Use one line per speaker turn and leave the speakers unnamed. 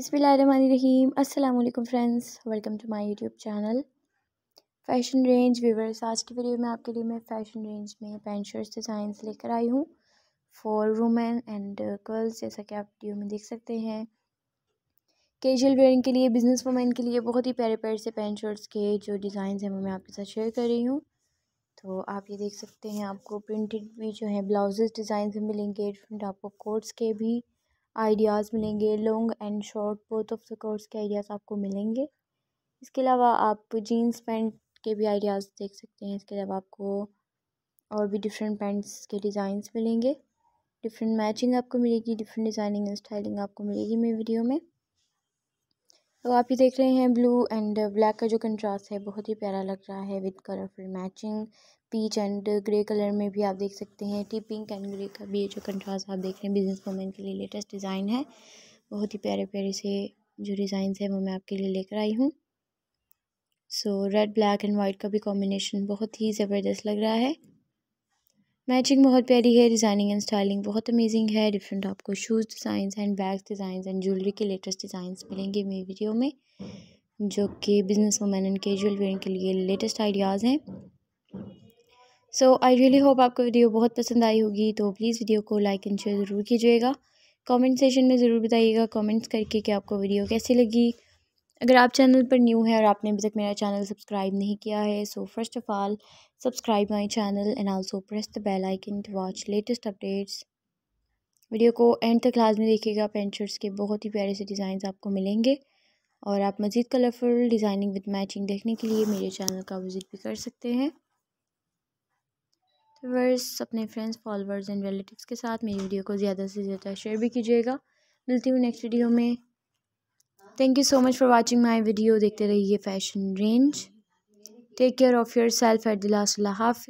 बिसमीम अल्लाम friends welcome to my YouTube channel fashion range viewers आज की वीडियो में आपके लिए मैं फ़ैशन रेंज में पैंट शर्ट्स डिज़ाइंस लेकर आई हूँ फॉर वुमेन एंड गर्ल्स जैसा कि आप वीडियो में देख सकते हैं कैजुअल वेयरिंग के लिए बिज़नेस वुमेन के लिए बहुत ही प्यारे प्यार से पैंट शर्ट्स के जो डिज़ाइन हैं वो मैं आपके साथ शेयर कर रही हूँ तो आप ये देख सकते हैं आपको प्रिंटेड भी जो है ब्लाउज डिज़ाइन मिलेंगे डिफरेंट आपको कोट्स के भी आइडियाज़ मिलेंगे long and short both of the course के आइडियाज़ आपको मिलेंगे इसके अलावा आप जीन्स पैंट के भी आइडियाज़ देख सकते हैं इसके अलावा आपको और भी डिफरेंट पैंट्स के डिज़ाइंस मिलेंगे डिफरेंट मैचिंग आपको मिलेगी डिफरेंट डिज़ाइनिंग एंड स्टाइलिंग आपको मिलेगी मेरी वीडियो में तो आप ये देख रहे हैं ब्लू एंड ब्लैक का जो कंट्रास्ट है बहुत ही प्यारा लग रहा है with colourful matching peach and grey colour में भी आप देख सकते हैं टी पिंक एंड ग्रे का भी जो कंट्रास्ट आप देख रहे हैं बिजनेस वूमेन के लिए लेटेस्ट डिज़ाइन है बहुत ही प्यारे प्यारे से जो डिज़ाइन है वो मैं आपके लिए लेकर आई हूँ so red black and white का भी कॉम्बिनेशन बहुत ही ज़बरदस्त लग रहा है मैचिंग बहुत प्यारी है डिज़ाइनिंग एंड स्टाइलिंग बहुत अमेजिंग है डिफरेंट आपको shoes designs and bags designs and jewellery के लेटेस्ट डिज़ाइन मिलेंगे मेरी वीडियो में जो कि business women and casual wear के लिए लेटेस्ट आइडियाज़ हैं सो आई रियली होप आपको वीडियो बहुत पसंद आई होगी तो प्लीज़ वीडियो को लाइक एंड शेयर ज़रूर कीजिएगा कॉमेंट सेशन में ज़रूर बताइएगा कॉमेंट्स करके कि आपको वीडियो कैसी लगी अगर आप चैनल पर न्यू है और आपने अभी तक मेरा चैनल सब्सक्राइब नहीं किया है so first of all subscribe my channel and also press the bell icon to watch latest updates video को एंड तक लाजमी देखिएगा पेंट शर्ट्स के बहुत ही प्यारे से डिज़ाइन आपको मिलेंगे और आप मज़ीद कलरफुल डिज़ाइनिंग विद मैचिंग देखने के लिए मेरे चैनल का विज़िट भी कर सकते हैं वर्स अपने फ्रेंड्स फॉलोअर्स एंड रिलेटिव्स के साथ मेरी वीडियो को ज़्यादा से ज़्यादा शेयर भी कीजिएगा मिलती हूँ नेक्स्ट वीडियो में thank you so much for watching my video देखते रहिए fashion range take care of yourself at the last half